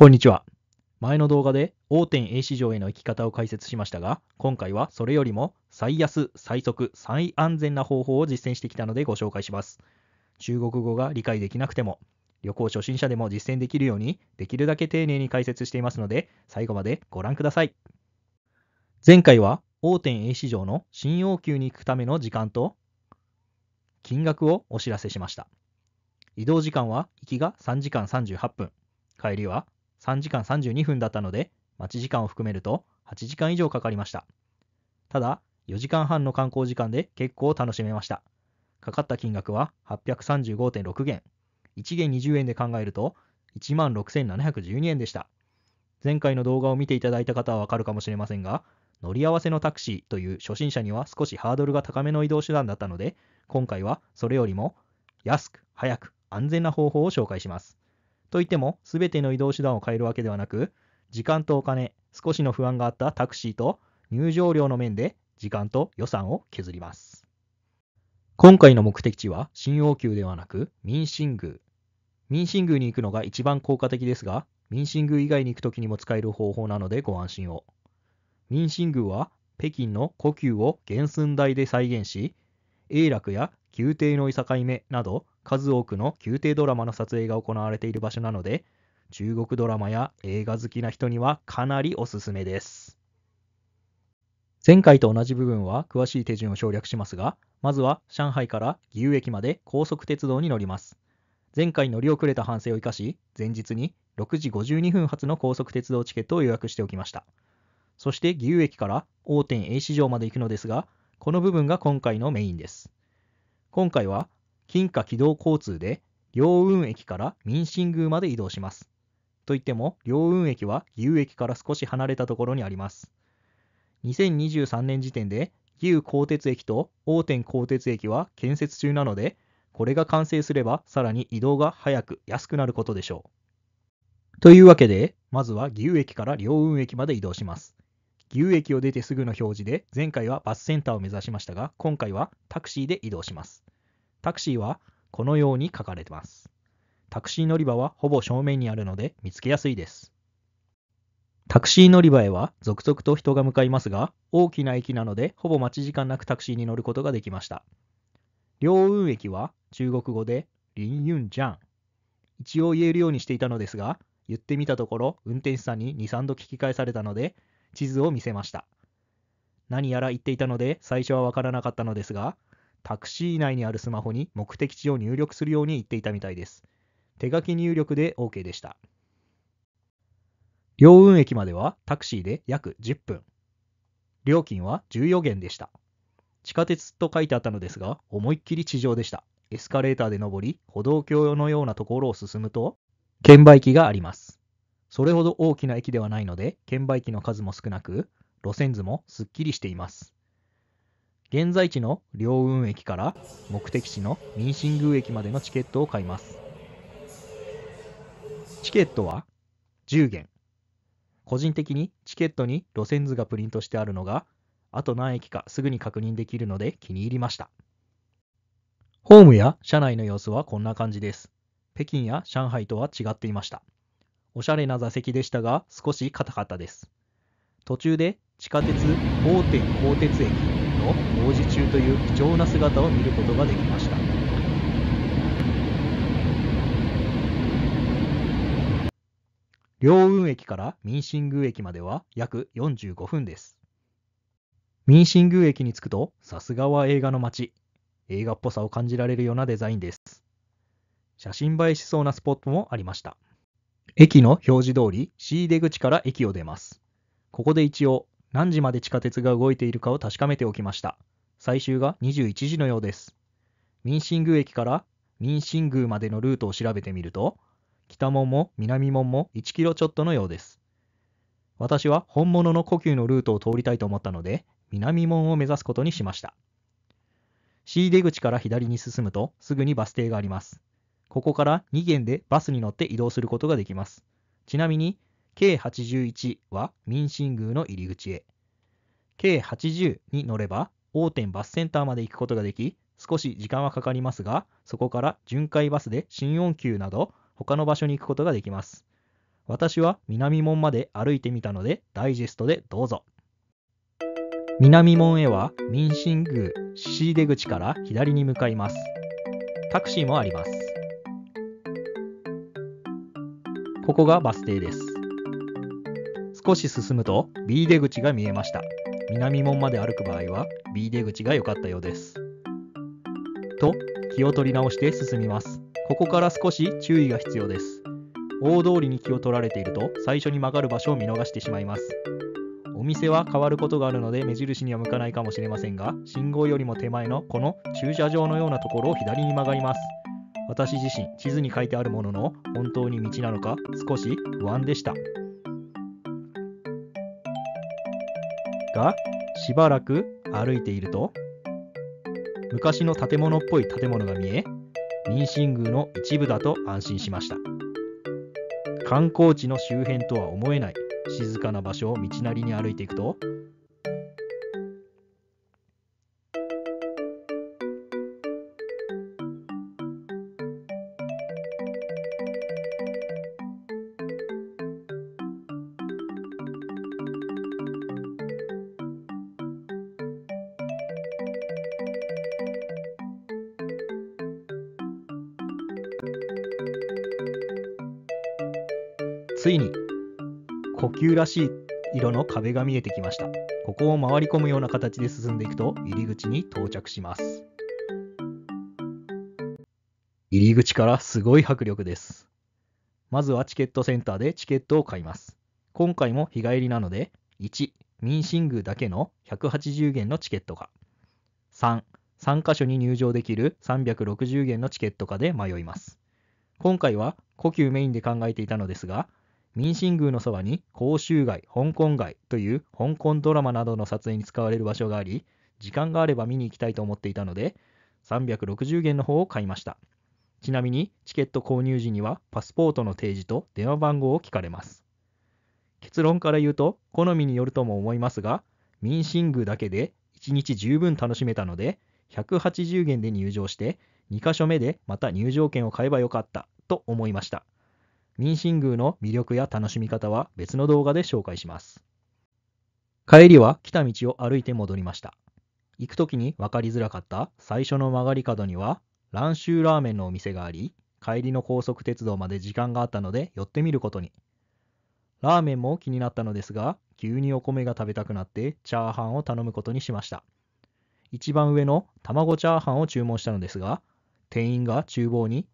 こんにちは。前の動画で大手 A 市場への行き方を解説しましたが、今回はそれよりも最安、最速、最安全な方法を実践してきたのでご紹介します。中国語が理解できなくても、旅行初心者でも実践できるように、できるだけ丁寧に解説していますので、最後までご覧ください。前回は大手 A 市場の信用給に行くための時間と、金額をお知らせしました。移動時間は行きが3時間38分、帰りは3時間32分だったので、待ち時間を含めると8時間以上かかりました。ただ、4時間半の観光時間で結構楽しめました。かかった金額は835.6元。1元20円で考えると16,712円でした。前回の動画を見ていただいた方はわかるかもしれませんが、乗り合わせのタクシーという初心者には少しハードルが高めの移動手段だったので、今回はそれよりも安く、早く、安全な方法を紹介します。といっても、すべての移動手段を変えるわけではなく、時間とお金、少しの不安があったタクシーと入場料の面で時間と予算を削ります。今回の目的地は新王宮ではなく民進宮。民進宮に行くのが一番効果的ですが、民進宮以外に行くときにも使える方法なのでご安心を。民進宮は北京の故宮を原寸大で再現し、永楽や宮廷のいさかいめなど数多くの宮廷ドラマの撮影が行われている場所なので、中国ドラマや映画好きな人にはかなりおすすめです。前回と同じ部分は詳しい手順を省略しますが、まずは上海から義勇駅まで高速鉄道に乗ります。前回乗り遅れた反省を生かし、前日に6時52分発の高速鉄道チケットを予約しておきました。そして義勇駅から大手 A 市場まで行くのですが、この部分が今回のメインです。今回は金下軌道交通で、両運駅から民進宮まで移動します。といっても、両運駅は義勇駅から少し離れたところにあります。2023年時点で、義勇鋼鉄駅と大天鋼鉄駅は建設中なので、これが完成すれば、さらに移動が早く、安くなることでしょう。というわけで、まずは義勇駅から両運駅まで移動します。義勇駅を出てすぐの表示で、前回はバスセンターを目指しましたが、今回はタクシーで移動します。タクシーはこのように書かれてます。タクシー乗り場はほぼ正面にあるので見つけやすいです。タクシー乗り場へは続々と人が向かいますが、大きな駅なのでほぼ待ち時間なくタクシーに乗ることができました。両運駅は中国語でリンユンジャン。一応言えるようにしていたのですが、言ってみたところ運転手さんに2、3度聞き返されたので、地図を見せました。何やら言っていたので最初はわからなかったのですが、タクシー内にあるスマホに目的地を入力するように言っていたみたいです。手書き入力で OK でした。両運駅まではタクシーで約10分。料金は14元でした。地下鉄と書いてあったのですが、思いっきり地上でした。エスカレーターで上り、歩道橋のようなところを進むと、券売機があります。それほど大きな駅ではないので、券売機の数も少なく、路線図もすっきりしています。現在地の両運駅から目的地の民進宮駅までのチケットを買います。チケットは10元。個人的にチケットに路線図がプリントしてあるのが、あと何駅かすぐに確認できるので気に入りました。ホームや車内の様子はこんな感じです。北京や上海とは違っていました。おしゃれな座席でしたが少し硬かったです。途中で地下鉄大手鋼鉄駅も工事中という貴重な姿を見ることができました両運駅から民進宮駅までは約45分です民進宮駅に着くとさすがは映画の街映画っぽさを感じられるようなデザインです写真映えしそうなスポットもありました駅の表示通り C 出口から駅を出ますここで一応何時まで地下鉄が動いているかを確かめておきました。最終が21時のようです。民進宮駅から民進宮までのルートを調べてみると、北門も南門も1キロちょっとのようです。私は本物の故宮のルートを通りたいと思ったので、南門を目指すことにしました。C 出口から左に進むと、すぐにバス停があります。ここから2軒でバスに乗って移動することができます。ちなみに、K81 は民進宮の入り口へ。K80 に乗れば、大天バスセンターまで行くことができ、少し時間はかかりますが、そこから巡回バスで新温宮など、他の場所に行くことができます。私は南門まで歩いてみたので、ダイジェストでどうぞ。南門へは民進宮獅子出口から左に向かいます。タクシーもあります。ここがバス停です。少し進むと B 出口が見えました。南門まで歩く場合は B 出口が良かったようです。と、気を取り直して進みます。ここから少し注意が必要です。大通りに気を取られていると最初に曲がる場所を見逃してしまいます。お店は変わることがあるので目印には向かないかもしれませんが、信号よりも手前のこの駐車場のようなところを左に曲がります。私自身、地図に書いてあるものの、本当に道なのか、少し不安でした。がしばらく歩いていると昔の建物っぽい建物が見え民進宮の一部だと安心しました観光地の周辺とは思えない静かな場所を道なりに歩いていくとついに呼吸らしい色の壁が見えてきましたここを回り込むような形で進んでいくと入り口に到着します入り口からすごい迫力ですまずはチケットセンターでチケットを買います今回も日帰りなので1民進宮だけの180元のチケットが3 3箇所に入場できる360元のチケットかで迷います。今回は呼吸メインで考えていたのですが、民進宮のそばに広州街、香港街という香港ドラマなどの撮影に使われる場所があり、時間があれば見に行きたいと思っていたので、360元の方を買いました。ちなみに、チケット購入時にはパスポートの提示と電話番号を聞かれます。結論から言うと、好みによるとも思いますが、民進宮だけで1日十分楽しめたので、180元で入場して、2箇所目でまた入場券を買えばよかったと思いました。民進宮の魅力や楽しみ方は別の動画で紹介します。帰りは来た道を歩いて戻りました。行く時に分かりづらかった最初の曲がり角には、蘭州ラーメンのお店があり、帰りの高速鉄道まで時間があったので寄ってみることに。ラーメンも気になったのですが、急にお米が食べたくなってチャーハンを頼むことにしました。一番上の卵チャーハンを注文したのですが、店員が厨房に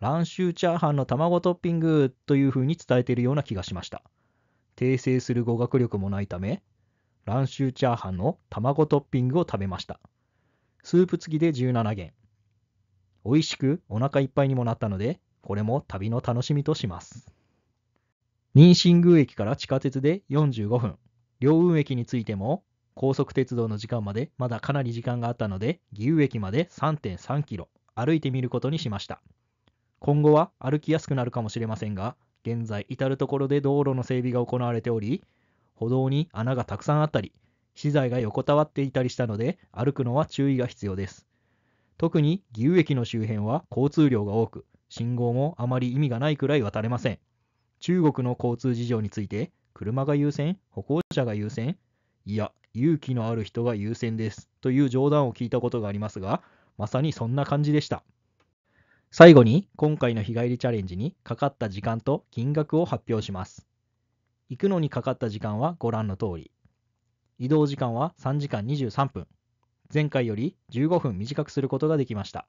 蘭州チャーハンの卵トッピングというふうに伝えているような気がしました。訂正する語学力もないため、蘭州チャーハンの卵トッピングを食べました。スープ付きで17元。美味しくお腹いっぱいにもなったので、これも旅の楽しみとします。妊娠宮駅から地下鉄で45分。両運駅についても、高速鉄道の時間までまだかなり時間があったので、義勇駅まで3.3キロ歩いてみることにしました。今後は歩きやすくなるかもしれませんが、現在至る所で道路の整備が行われており、歩道に穴がたくさんあったり、資材が横たわっていたりしたので、歩くのは注意が必要です。特に義勇駅の周辺は交通量が多く、信号もあまり意味がないくらい渡れません。中国の交通事情について、車が優先、歩行者が優先、いや、勇気のある人が優先です、という冗談を聞いたことがありますが、まさにそんな感じでした。最後に今回の日帰りチャレンジにかかった時間と金額を発表します。行くのにかかった時間はご覧の通り。移動時間は3時間23分。前回より15分短くすることができました。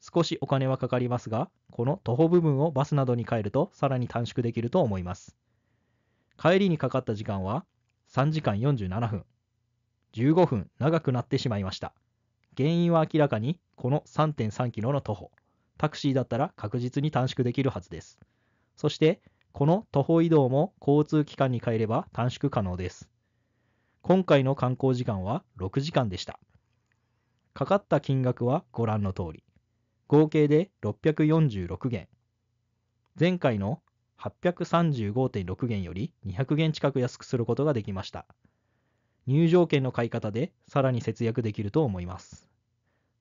少しお金はかかりますが、この徒歩部分をバスなどに変えるとさらに短縮できると思います。帰りにかかった時間は3時間47分。15分長くなってしまいました。原因は明らかにこの3.3キロの徒歩。タクシーだったら確実に短縮できるはずです。そして、この徒歩移動も交通機関に変えれば短縮可能です。今回の観光時間は6時間でした。かかった金額はご覧の通り。合計で646元。前回の835.6元より200元近く安くすることができました。入場券の買い方でさらに節約できると思います。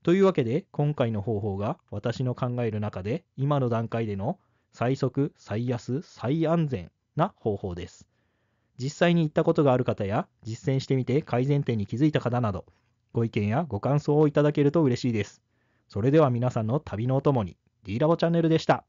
というわけで、今回の方法が私の考える中で、今の段階での最速、最安、最安全な方法です。実際に行ったことがある方や、実践してみて改善点に気づいた方など、ご意見やご感想をいただけると嬉しいです。それでは皆さんの旅のお供に、D ラボチャンネルでした。